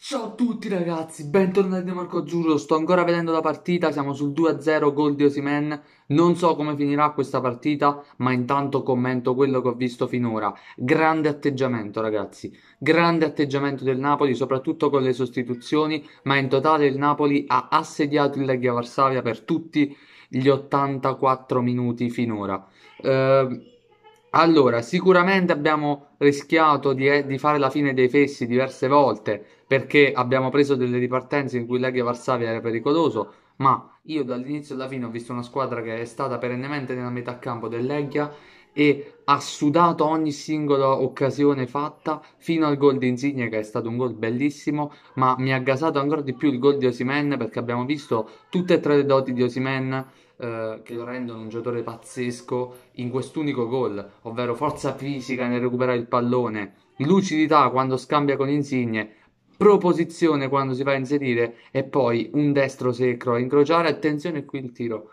Ciao a tutti ragazzi, bentornati da Marco Azzurro, sto ancora vedendo la partita, siamo sul 2-0 gol di Osimen, non so come finirà questa partita, ma intanto commento quello che ho visto finora. Grande atteggiamento ragazzi, grande atteggiamento del Napoli, soprattutto con le sostituzioni, ma in totale il Napoli ha assediato il Legia Varsavia per tutti gli 84 minuti finora. Ehm allora, sicuramente abbiamo rischiato di, eh, di, fare la fine dei fessi diverse volte perché abbiamo preso delle ripartenze in cui Legia Varsavia era pericoloso, ma io dall'inizio alla fine ho visto una squadra che è stata perennemente nella metà campo dell'Eghia e ha sudato ogni singola occasione fatta fino al gol di Insigne che è stato un gol bellissimo ma mi ha gasato ancora di più il gol di Osimen perché abbiamo visto tutte e tre le doti di Osimen eh, che lo rendono un giocatore pazzesco in quest'unico gol ovvero forza fisica nel recuperare il pallone lucidità quando scambia con Insigne proposizione quando si va a inserire e poi un destro secco a incrociare attenzione qui il tiro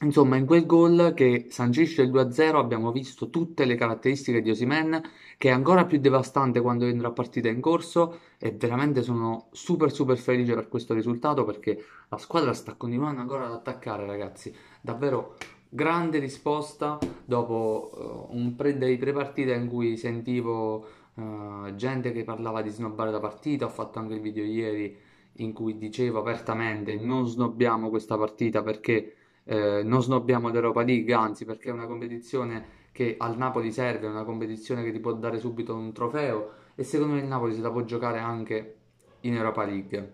Insomma, in quel gol che sancisce il 2-0 abbiamo visto tutte le caratteristiche di Osimen, che è ancora più devastante quando entra a partita in corso e veramente sono super super felice per questo risultato perché la squadra sta continuando ancora ad attaccare, ragazzi. Davvero grande risposta dopo uh, un pre- dei tre partite in cui sentivo uh, gente che parlava di snobbare la partita, ho fatto anche il video ieri in cui dicevo apertamente non snobbiamo questa partita perché eh, non snobbiamo l'Europa League, anzi perché è una competizione che al Napoli serve, è una competizione che ti può dare subito un trofeo e secondo me il Napoli se la può giocare anche in Europa League.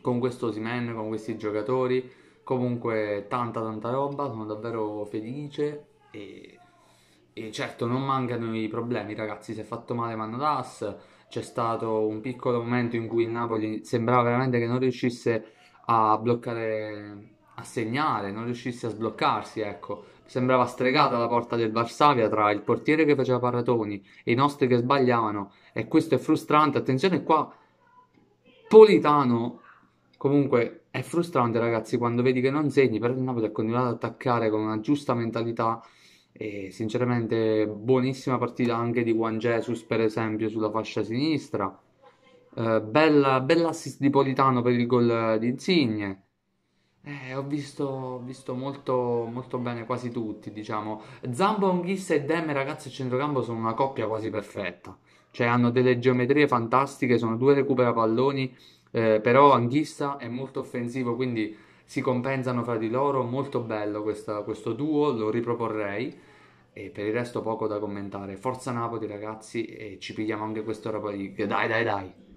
Con questo Osimen, con questi giocatori, comunque tanta tanta roba, sono davvero felice e, e certo non mancano i problemi ragazzi, si è fatto male Manolas, c'è stato un piccolo momento in cui il Napoli sembrava veramente che non riuscisse a bloccare a segnare, non riuscisse a sbloccarsi, ecco. Sembrava stregata la porta del Varsavia tra il portiere che faceva paratoni e i nostri che sbagliavano e questo è frustrante. Attenzione qua, Politano comunque è frustrante ragazzi quando vedi che non segni, però il Napoli ha continuato ad attaccare con una giusta mentalità e sinceramente buonissima partita anche di Juan Jesus per esempio sulla fascia sinistra. Eh, bella, bella assist di Politano per il gol di Insigne eh, ho visto, visto molto, molto bene quasi tutti, diciamo. Zampa, Onghissa e Demme, ragazzi, a centrocampo sono una coppia quasi perfetta. Cioè, hanno delle geometrie fantastiche, sono due recuperapalloni, eh, però Anghissa è molto offensivo, quindi si compensano fra di loro. Molto bello questa, questo duo, lo riproporrei. E per il resto poco da commentare. Forza Napoli, ragazzi, e ci pigliamo anche questo quest'ora poi. Dai, dai, dai!